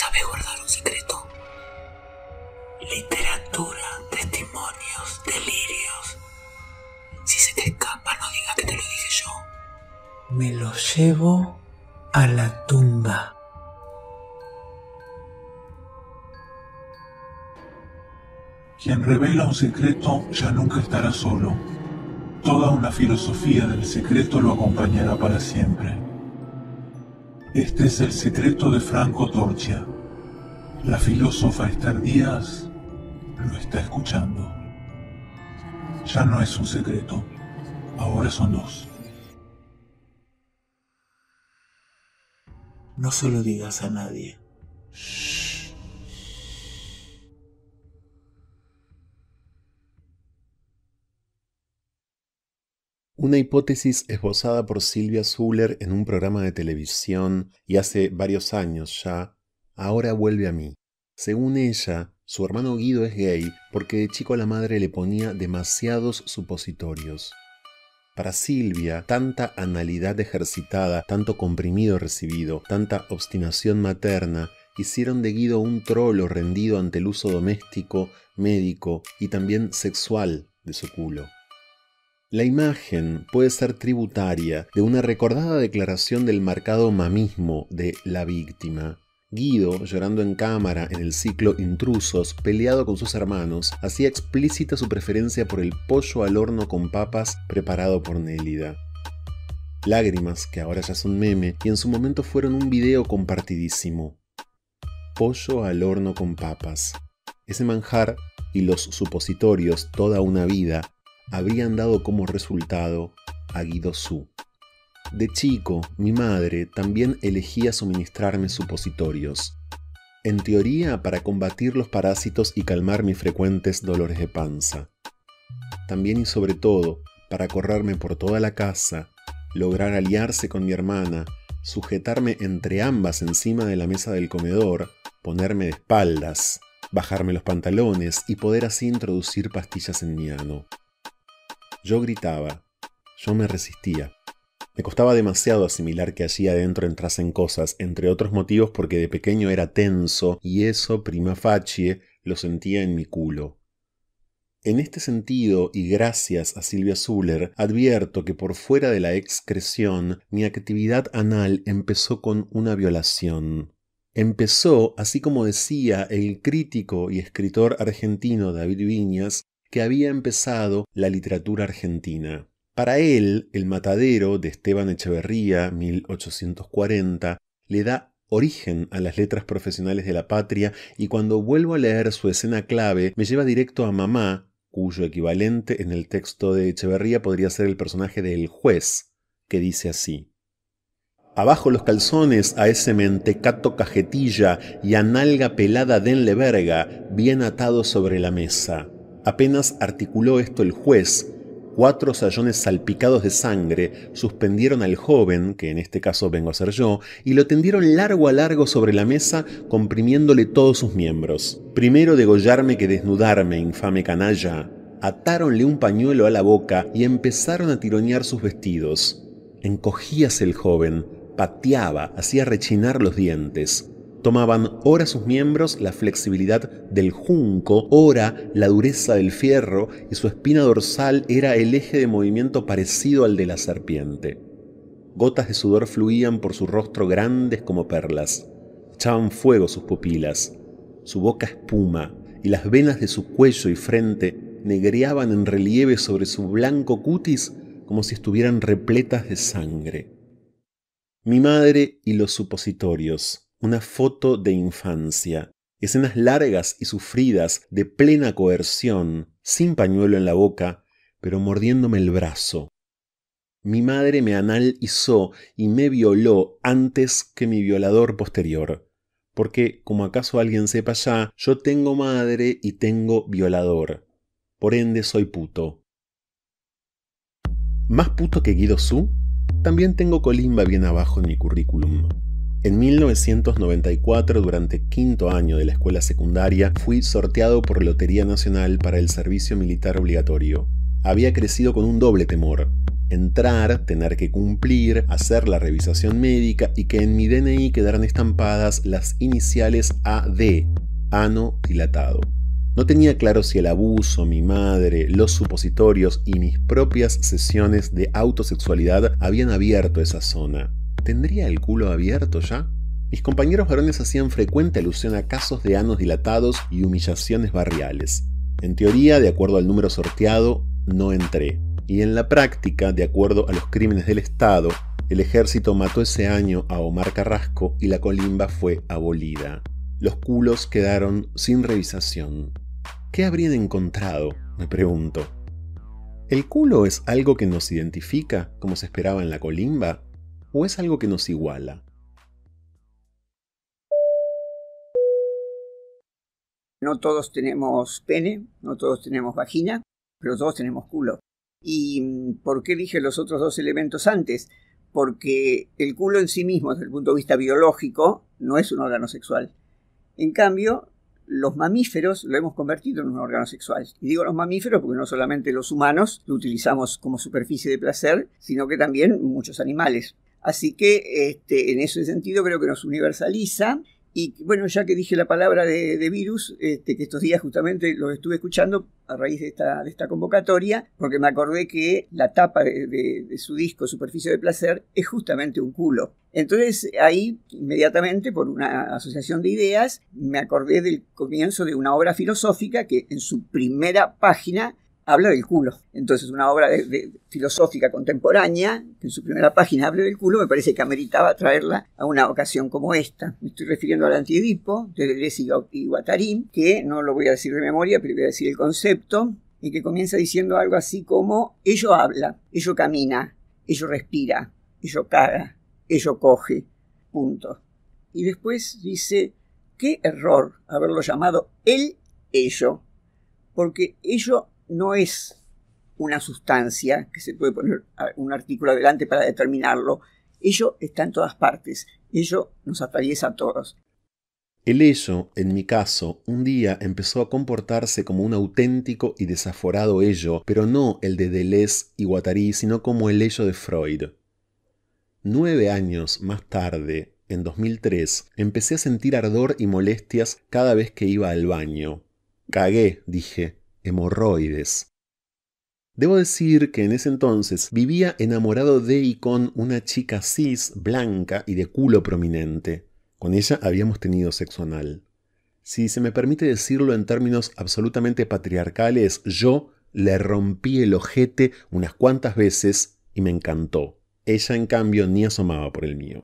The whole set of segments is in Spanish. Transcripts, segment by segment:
sabe guardar un secreto. Literatura, testimonios, delirios. Si se te escapa, no digas que te lo dije yo. Me lo llevo a la tumba. Quien revela un secreto ya nunca estará solo. Toda una filosofía del secreto lo acompañará para siempre. Este es el secreto de Franco Torcia. La filósofa Esther Díaz lo está escuchando. Ya no es un secreto, ahora son dos. No se lo digas a nadie. Una hipótesis esbozada por Silvia Zuller en un programa de televisión y hace varios años ya, ahora vuelve a mí. Según ella, su hermano Guido es gay porque de chico la madre le ponía demasiados supositorios. Para Silvia, tanta analidad ejercitada, tanto comprimido recibido, tanta obstinación materna, hicieron de Guido un trolo rendido ante el uso doméstico, médico y también sexual de su culo. La imagen puede ser tributaria de una recordada declaración del marcado mamismo de la víctima. Guido, llorando en cámara en el ciclo Intrusos, peleado con sus hermanos, hacía explícita su preferencia por el pollo al horno con papas preparado por Nélida. Lágrimas, que ahora ya son meme, y en su momento fueron un video compartidísimo. Pollo al horno con papas. Ese manjar y los supositorios toda una vida habrían dado como resultado a Guido Su. De chico, mi madre también elegía suministrarme supositorios, en teoría para combatir los parásitos y calmar mis frecuentes dolores de panza. También y sobre todo para correrme por toda la casa, lograr aliarse con mi hermana, sujetarme entre ambas encima de la mesa del comedor, ponerme de espaldas, bajarme los pantalones y poder así introducir pastillas en mi ano. Yo gritaba, yo me resistía. Me costaba demasiado asimilar que allí adentro entrasen cosas, entre otros motivos porque de pequeño era tenso y eso, prima facie, lo sentía en mi culo. En este sentido, y gracias a Silvia Zuller, advierto que por fuera de la excreción, mi actividad anal empezó con una violación. Empezó, así como decía el crítico y escritor argentino David Viñas, que había empezado la literatura argentina. Para él, El Matadero de Esteban Echeverría, 1840, le da origen a las letras profesionales de la patria y cuando vuelvo a leer su escena clave me lleva directo a Mamá, cuyo equivalente en el texto de Echeverría podría ser el personaje del juez, que dice así. Abajo los calzones a ese mentecato cajetilla y a nalga pelada denle verga, bien atado sobre la mesa. Apenas articuló esto el juez, cuatro sayones salpicados de sangre suspendieron al joven, que en este caso vengo a ser yo, y lo tendieron largo a largo sobre la mesa, comprimiéndole todos sus miembros. Primero degollarme que desnudarme, infame canalla. Atáronle un pañuelo a la boca y empezaron a tironear sus vestidos. Encogíase el joven, pateaba, hacía rechinar los dientes. Tomaban ora sus miembros la flexibilidad del junco, ora la dureza del fierro, y su espina dorsal era el eje de movimiento parecido al de la serpiente. Gotas de sudor fluían por su rostro grandes como perlas. Echaban fuego sus pupilas. Su boca espuma, y las venas de su cuello y frente negreaban en relieve sobre su blanco cutis como si estuvieran repletas de sangre. Mi madre y los supositorios una foto de infancia, escenas largas y sufridas de plena coerción, sin pañuelo en la boca, pero mordiéndome el brazo. Mi madre me analizó y me violó antes que mi violador posterior, porque, como acaso alguien sepa ya, yo tengo madre y tengo violador. Por ende soy puto. ¿Más puto que Guido Su? También tengo colimba bien abajo en mi currículum. En 1994, durante quinto año de la escuela secundaria, fui sorteado por Lotería Nacional para el servicio militar obligatorio. Había crecido con un doble temor. Entrar, tener que cumplir, hacer la revisación médica y que en mi DNI quedaran estampadas las iniciales AD, ano dilatado. No tenía claro si el abuso, mi madre, los supositorios y mis propias sesiones de autosexualidad habían abierto esa zona. ¿Tendría el culo abierto ya? Mis compañeros varones hacían frecuente alusión a casos de anos dilatados y humillaciones barriales. En teoría, de acuerdo al número sorteado, no entré. Y en la práctica, de acuerdo a los crímenes del Estado, el ejército mató ese año a Omar Carrasco y la colimba fue abolida. Los culos quedaron sin revisación. ¿Qué habrían encontrado? Me pregunto. ¿El culo es algo que nos identifica, como se esperaba en la colimba? o es algo que nos iguala? No todos tenemos pene, no todos tenemos vagina, pero todos tenemos culo. ¿Y por qué dije los otros dos elementos antes? Porque el culo en sí mismo, desde el punto de vista biológico, no es un órgano sexual. En cambio, los mamíferos lo hemos convertido en un órgano sexual. Y digo los mamíferos porque no solamente los humanos lo utilizamos como superficie de placer, sino que también muchos animales. Así que este, en ese sentido creo que nos universaliza. Y bueno, ya que dije la palabra de, virus, este, que estos días justamente los estuve escuchando a raíz de esta, convocatoria, porque me acordé que la tapa de, de, su disco Superficie de Placer es justamente un culo. Entonces ahí inmediatamente, por una asociación de ideas, me acordé del comienzo de una obra filosófica que en su primera página habla del culo. Entonces, una obra de, filosófica contemporánea, que en su primera página habla del culo, me parece que ameritaba traerla a una ocasión como esta. Me estoy refiriendo al antiedipo de Deleuze y Guatarín que no lo voy a decir de memoria, pero voy a decir el concepto, y que comienza diciendo algo así como, ello habla, ello camina, ello respira, ello caga, ello coge, punto. Y después dice, qué error haberlo llamado el ello, porque ello no es una sustancia que se puede poner un artículo adelante para determinarlo. Ello está en todas partes, ello nos atraviesa a todos. El ello, en mi caso, un día empezó a comportarse como un auténtico y desaforado ello, pero no el de Deleuze y Guattari, sino como el ello de Freud. Nueve años más tarde, en 2003, empecé a sentir ardor y molestias cada vez que iba al baño. Cagué, dije, hemorroides. Debo decir que en ese entonces vivía enamorado de y con una chica cis, blanca y de culo prominente. Con ella habíamos tenido sexo anal. Si se me permite decirlo en términos absolutamente patriarcales, yo le rompí el ojete unas cuantas veces y me encantó. Ella, en cambio, ni asomaba por el mío.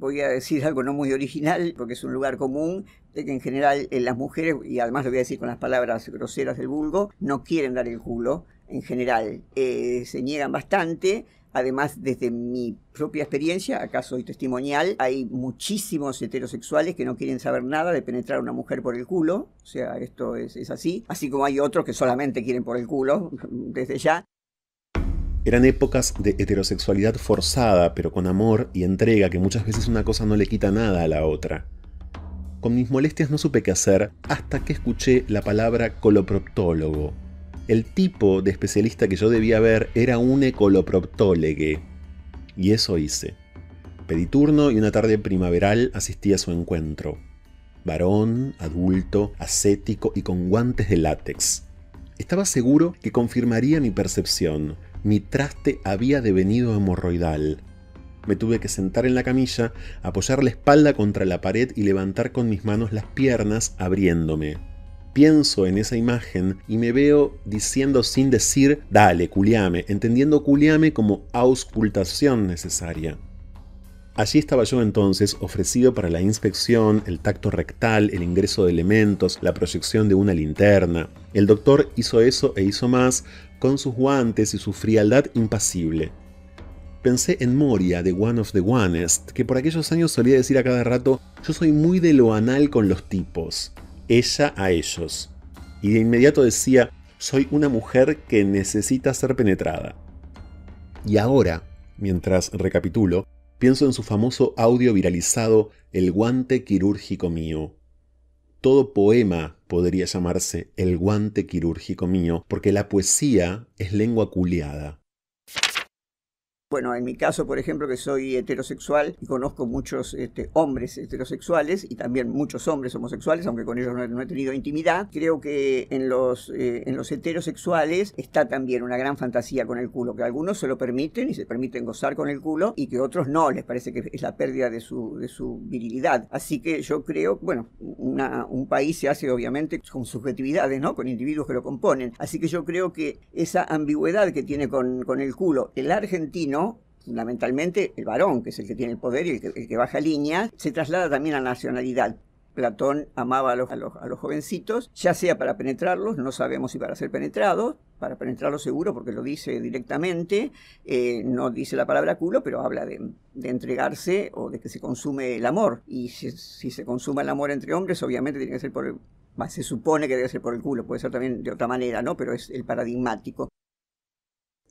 Voy a decir algo no muy original, porque es un lugar común, que en general eh, las mujeres, y además lo voy a decir con las palabras groseras del vulgo, no quieren dar el culo, en general, eh, se niegan bastante. Además, desde mi propia experiencia, acaso soy testimonial, hay muchísimos heterosexuales que no quieren saber nada de penetrar a una mujer por el culo, o sea, esto es así, así como hay otros que solamente quieren por el culo, desde ya. Eran épocas de heterosexualidad forzada, pero con amor y entrega, que muchas veces una cosa no le quita nada a la otra. Con mis molestias no supe qué hacer hasta que escuché la palabra coloproptólogo. El tipo de especialista que yo debía ver era un ecoloproptólegue. Y eso hice. Pedí turno y una tarde primaveral asistí a su encuentro. Varón, adulto, ascético y con guantes de látex. Estaba seguro que confirmaría mi percepción. Mi traste había devenido hemorroidal me tuve que sentar en la camilla, apoyar la espalda contra la pared y levantar con mis manos las piernas abriéndome. Pienso en esa imagen y me veo diciendo sin decir, dale, culiame, entendiendo culiame como auscultación necesaria. Allí estaba yo entonces, ofrecido para la inspección, el tacto rectal, el ingreso de elementos, la proyección de una linterna. El doctor hizo eso e hizo más, con sus guantes y su frialdad impasible pensé en Moria de One of the Onest, que por aquellos años solía decir a cada rato, yo soy muy de lo anal con los tipos, ella a ellos. Y de inmediato decía, soy una mujer que necesita ser penetrada. Y ahora, mientras recapitulo, pienso en su famoso audio viralizado, El guante quirúrgico mío. Todo poema podría llamarse El guante quirúrgico mío, porque la poesía es lengua culeada. Bueno, en mi caso, por ejemplo, que soy heterosexual y conozco muchos este, hombres heterosexuales y también muchos hombres homosexuales, aunque con ellos no, he tenido intimidad, creo que en los, eh, en los heterosexuales está también una gran fantasía con el culo, que algunos se lo permiten y se permiten gozar con el culo y que otros no, les parece que es la pérdida de su, de su virilidad. Así que yo creo, bueno, un país se hace obviamente con subjetividades, ¿no? Con individuos que lo componen. Así que yo creo que esa ambigüedad que tiene con, con el culo el argentino, fundamentalmente el varón, que es el que tiene el poder y el que, baja línea, se traslada también a la nacionalidad. Platón amaba a los, a, los, jovencitos, ya sea para penetrarlos, no sabemos si para ser penetrados, para penetrarlos seguro porque lo dice directamente, eh, no dice la palabra culo, pero habla de, entregarse o de que se consume el amor. Y si, se consuma el amor entre hombres, obviamente tiene que ser por el, se supone que debe ser por el culo, puede ser también de otra manera, ¿no? Pero es el paradigmático.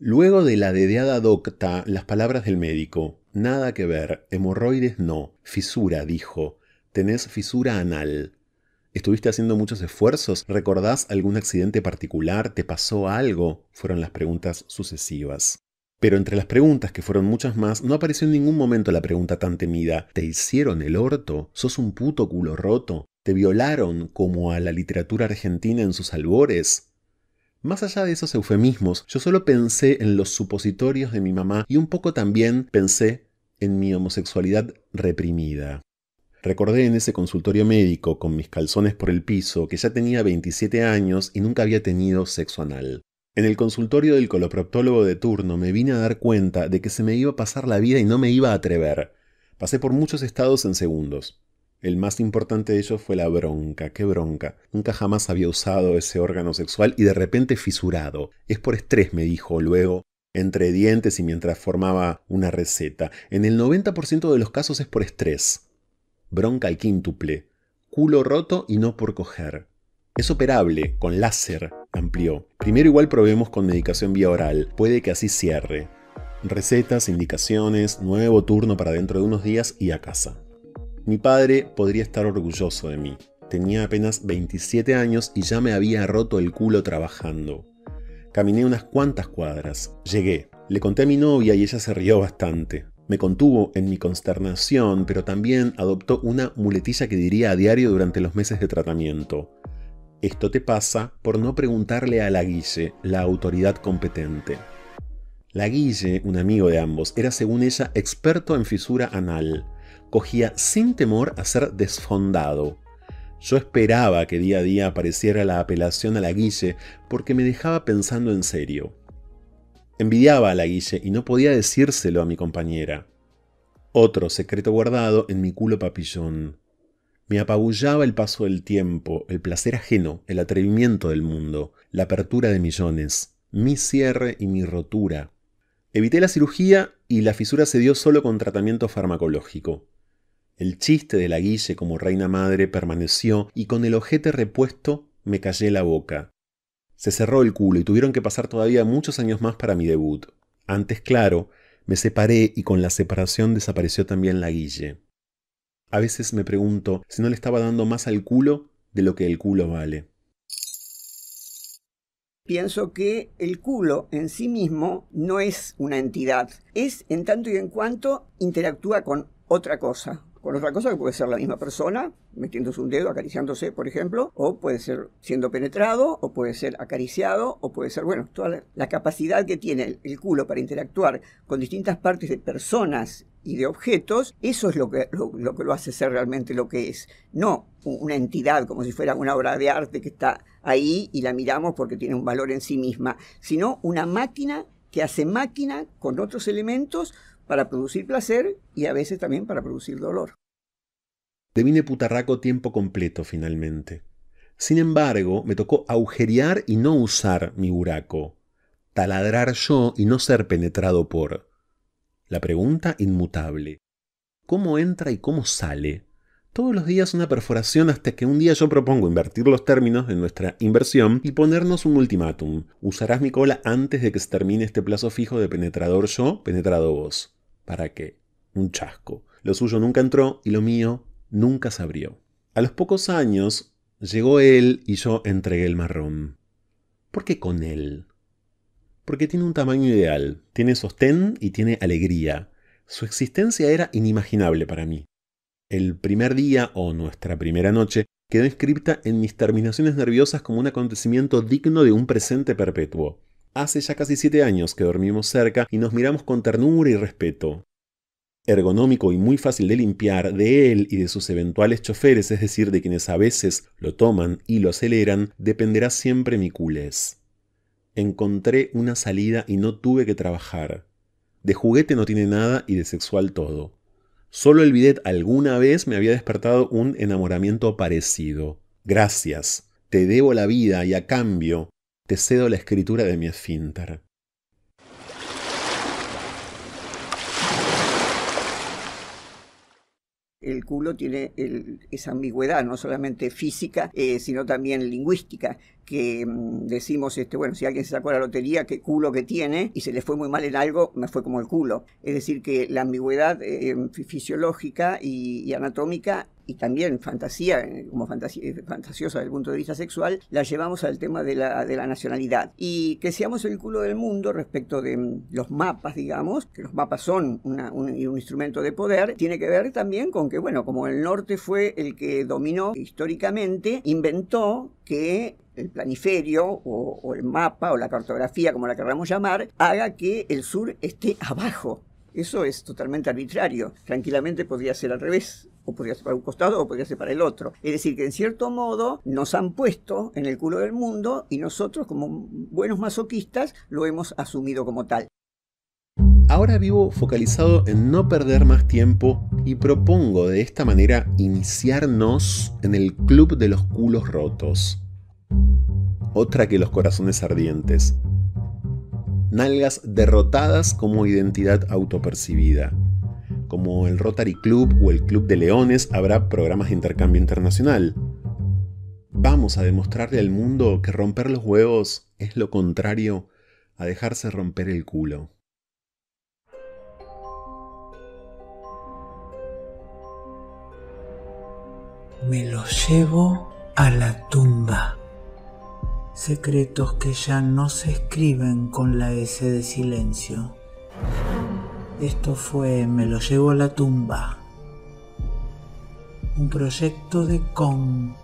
Luego de la dedeada docta, las palabras del médico. Nada que ver, hemorroides no, fisura, dijo. Tenés fisura anal. ¿Estuviste haciendo muchos esfuerzos? ¿Recordás algún accidente particular? ¿Te pasó algo? Fueron las preguntas sucesivas. Pero entre las preguntas, que fueron muchas más, no apareció en ningún momento la pregunta tan temida. ¿Te hicieron el orto? ¿Sos un puto culo roto? ¿Te violaron como a la literatura argentina en sus albores? Más allá de esos eufemismos, yo solo pensé en los supositorios de mi mamá y un poco también pensé en mi homosexualidad reprimida. Recordé en ese consultorio médico, con mis calzones por el piso, que ya tenía 27 años y nunca había tenido sexo anal. En el consultorio del coloproctólogo de turno me vine a dar cuenta de que se me iba a pasar la vida y no me iba a atrever. Pasé por muchos estados en segundos. El más importante de ellos fue la bronca. ¡Qué bronca! Nunca jamás había usado ese órgano sexual y de repente fisurado. Es por estrés, me dijo luego, entre dientes y mientras formaba una receta. En el 90% de los casos es por estrés. Bronca al quíntuple. Culo roto y no por coger. Es operable, con láser, amplió. Primero igual probemos con medicación vía oral, puede que así cierre. Recetas, indicaciones, nuevo turno para dentro de unos días y a casa. Mi padre podría estar orgulloso de mí. Tenía apenas 27 años y ya me había roto el culo trabajando. Caminé unas cuantas cuadras. Llegué. Le conté a mi novia y ella se rió bastante. Me contuvo en mi consternación, pero también adoptó una muletilla que diría a diario durante los meses de tratamiento. Esto te pasa por no preguntarle a la Guille, la autoridad competente. La Guille, un amigo de ambos, era según ella experto en fisura anal cogía sin temor a ser desfondado. Yo esperaba que día a día apareciera la apelación a la Guille porque me dejaba pensando en serio. Envidiaba a la Guille y no podía decírselo a mi compañera. Otro secreto guardado en mi culo papillón. Me apabullaba el paso del tiempo, el placer ajeno, el atrevimiento del mundo, la apertura de millones, mi cierre y mi rotura. Evité la cirugía y la fisura se dio solo con tratamiento farmacológico. El chiste de la Guille como reina madre permaneció y con el ojete repuesto me callé la boca. Se cerró el culo y tuvieron que pasar todavía muchos años más para mi debut. Antes, claro, me separé y con la separación desapareció también la Guille. A veces me pregunto si no le estaba dando más al culo de lo que el culo vale. Pienso que el culo en sí mismo no es una entidad, es en tanto y en cuanto interactúa con otra cosa, con otra cosa que puede ser la misma persona, metiéndose un dedo, acariciándose, por ejemplo, o puede ser siendo penetrado, o puede ser acariciado, o puede ser, bueno, toda la, capacidad que tiene el, culo para interactuar con distintas partes de personas y de objetos, eso es lo que lo, que lo hace ser realmente lo que es, no una entidad como si fuera una obra de arte que está ahí y la miramos porque tiene un valor en sí misma, sino una máquina que hace máquina con otros elementos para producir placer y a veces también para producir dolor. vine putarraco tiempo completo finalmente. Sin embargo, me tocó augeriar y no usar mi buraco, taladrar yo y no ser penetrado por. La pregunta inmutable. ¿Cómo entra y cómo sale? Todos los días una perforación hasta que un día yo propongo invertir los términos de nuestra inversión y ponernos un ultimátum. Usarás mi cola antes de que se termine este plazo fijo de penetrador yo, penetrado vos para que un chasco. Lo suyo nunca entró y lo mío nunca se abrió. A los pocos años llegó él y yo entregué el marrón. ¿Por qué con él? Porque tiene un tamaño ideal, tiene sostén y tiene alegría. Su existencia era inimaginable para mí. El primer día o nuestra primera noche quedó inscripta en mis terminaciones nerviosas como un acontecimiento digno de un presente perpetuo. Hace ya casi siete años que dormimos cerca y nos miramos con ternura y respeto. Ergonómico y muy fácil de limpiar, de él y de sus eventuales choferes, es decir, de quienes a veces lo toman y lo aceleran, dependerá siempre mi culés. Encontré una salida y no tuve que trabajar. De juguete no tiene nada y de sexual todo. Solo el bidet alguna vez me había despertado un enamoramiento parecido. Gracias. Te debo la vida y a cambio te cedo la escritura de mi esfínter. el culo tiene esa ambigüedad, no solamente física, eh, sino también lingüística que mm, decimos, este, bueno, si alguien se sacó la lotería, qué culo que tiene, y se le fue muy mal en algo, me fue como el culo. Es decir, que la ambigüedad eh, em, fisiológica y, anatómica y también fantasía, eh, como eh, fantasiosa desde el punto de vista sexual, la llevamos al tema de la, nacionalidad. Y que seamos el culo del mundo respecto de mm, los mapas, digamos, que los mapas son un, instrumento de poder, tiene que ver también con que, bueno, como el norte fue el que dominó históricamente, inventó que el planiferio o, el mapa o la cartografía, como la queramos llamar, haga que el sur esté abajo. Eso es totalmente arbitrario. Tranquilamente podría ser al revés, o podría ser para un costado o podría ser para el otro. Es decir, que en cierto modo nos han puesto en el culo del mundo y nosotros como buenos masoquistas lo hemos asumido como tal. Ahora vivo focalizado en no perder más tiempo y propongo de esta manera iniciarnos en el club de los culos rotos otra que los corazones ardientes. Nalgas derrotadas como identidad autopercibida. Como el Rotary Club o el Club de Leones habrá programas de intercambio internacional. Vamos a demostrarle al mundo que romper los huevos es lo contrario a dejarse romper el culo. Me lo llevo a la tumba secretos que ya no se escriben con la S de silencio. Esto fue Me lo llevo a la tumba, un proyecto de CON,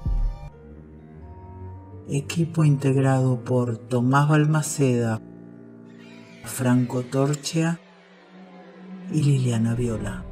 equipo integrado por Tomás Balmaceda, Franco Torchia y Liliana Viola.